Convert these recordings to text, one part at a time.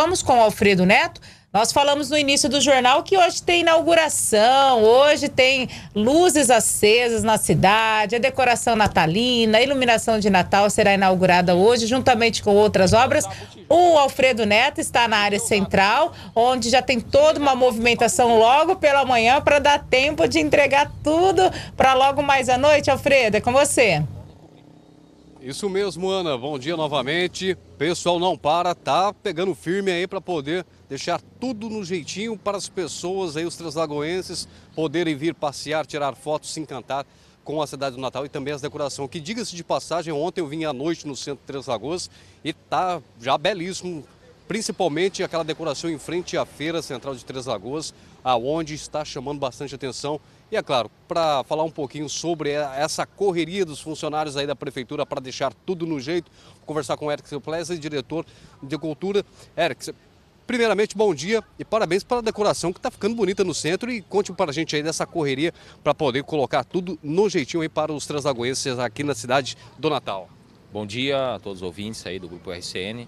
Vamos com o Alfredo Neto. Nós falamos no início do jornal que hoje tem inauguração, hoje tem luzes acesas na cidade, a decoração natalina, a iluminação de Natal será inaugurada hoje, juntamente com outras obras. O Alfredo Neto está na área central, onde já tem toda uma movimentação logo pela manhã para dar tempo de entregar tudo para logo mais à noite. Alfredo, é com você. Isso mesmo, Ana. Bom dia novamente. Pessoal, não para, tá pegando firme aí para poder deixar tudo no jeitinho para as pessoas aí, os translagoenses, poderem vir passear, tirar fotos, se encantar com a cidade do Natal e também as decorações. Que diga-se de passagem, ontem eu vim à noite no centro de Três Lagoas e tá já belíssimo principalmente aquela decoração em frente à Feira Central de Três Lagoas, aonde está chamando bastante atenção. E é claro, para falar um pouquinho sobre é, essa correria dos funcionários aí da Prefeitura para deixar tudo no jeito, vou conversar com o Eric Silplesa, diretor de Cultura. Eric, primeiramente, bom dia e parabéns pela decoração que está ficando bonita no centro e conte para a gente aí dessa correria para poder colocar tudo no jeitinho aí para os translagoenses aqui na cidade do Natal. Bom dia a todos os ouvintes aí do Grupo RCN.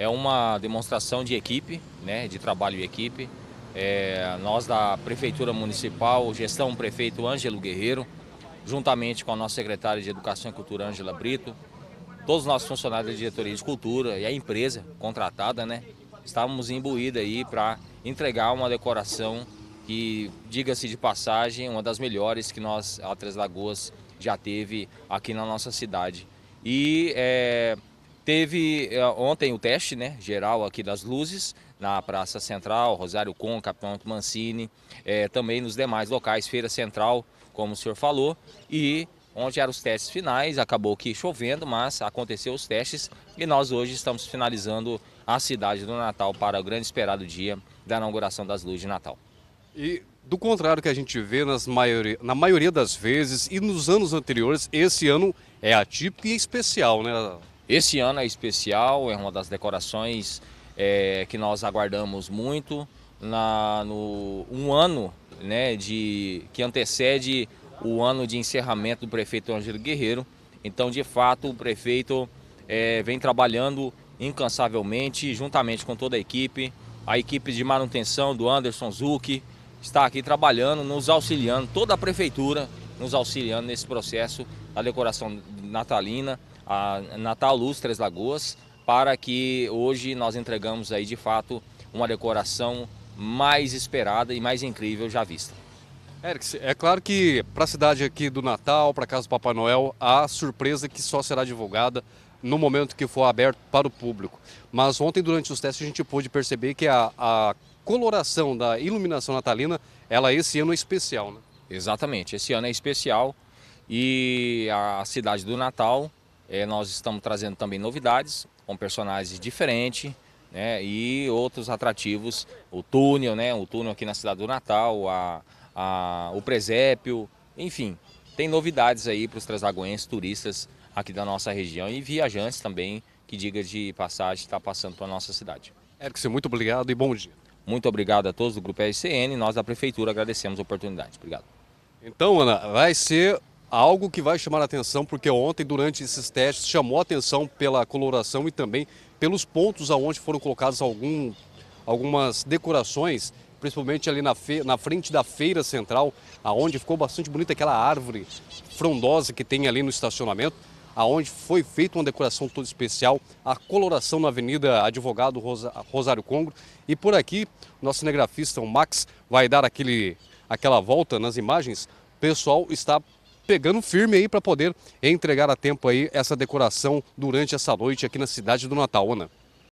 É uma demonstração de equipe, né, de trabalho e equipe. É, nós da Prefeitura Municipal, gestão prefeito Ângelo Guerreiro, juntamente com a nossa secretária de Educação e Cultura, Ângela Brito, todos os nossos funcionários da diretoria de cultura e a empresa contratada, né? Estávamos imbuídos aí para entregar uma decoração que, diga-se de passagem, uma das melhores que nós, a Três Lagoas, já teve aqui na nossa cidade. E é, Teve eh, ontem o teste né, geral aqui das luzes na Praça Central, Rosário Com, Capitão Mancini, é, também nos demais locais, Feira Central, como o senhor falou, e onde eram os testes finais, acabou que chovendo, mas aconteceu os testes e nós hoje estamos finalizando a cidade do Natal para o grande esperado dia da inauguração das luzes de Natal. E do contrário que a gente vê nas na maioria das vezes e nos anos anteriores, esse ano é atípico e especial, né, esse ano é especial, é uma das decorações é, que nós aguardamos muito. Na, no um ano né, de, que antecede o ano de encerramento do prefeito Angelo Guerreiro. Então, de fato, o prefeito é, vem trabalhando incansavelmente, juntamente com toda a equipe. A equipe de manutenção do Anderson Zucchi está aqui trabalhando, nos auxiliando, toda a prefeitura nos auxiliando nesse processo da decoração natalina a Natal Luz Três Lagoas, para que hoje nós entregamos aí de fato uma decoração mais esperada e mais incrível já vista. Eric, é claro que para a cidade aqui do Natal, para a casa do Papai Noel, há surpresa que só será divulgada no momento que for aberto para o público. Mas ontem, durante os testes, a gente pôde perceber que a, a coloração da iluminação natalina, ela é esse ano é especial, né? Exatamente, esse ano é especial e a cidade do Natal é, nós estamos trazendo também novidades, com personagens diferentes, né, e outros atrativos, o túnel, né, o túnel aqui na cidade do Natal, a, a, o presépio, enfim, tem novidades aí para os traslagoenses, turistas aqui da nossa região e viajantes também, que diga de passagem, está passando pela nossa cidade. Erickson, muito obrigado e bom dia. Muito obrigado a todos do Grupo RCN, nós da Prefeitura agradecemos a oportunidade. Obrigado. Então, Ana, vai ser algo que vai chamar a atenção, porque ontem, durante esses testes, chamou a atenção pela coloração e também pelos pontos aonde foram colocadas algum, algumas decorações, principalmente ali na, fe, na frente da feira central, aonde ficou bastante bonita aquela árvore frondosa que tem ali no estacionamento, aonde foi feita uma decoração toda especial, a coloração na Avenida Advogado Rosa, Rosário Congro. E por aqui, nosso cinegrafista, o Max, vai dar aquele, aquela volta nas imagens. O pessoal está pegando firme aí para poder entregar a tempo aí essa decoração durante essa noite aqui na cidade do Natal, Ana.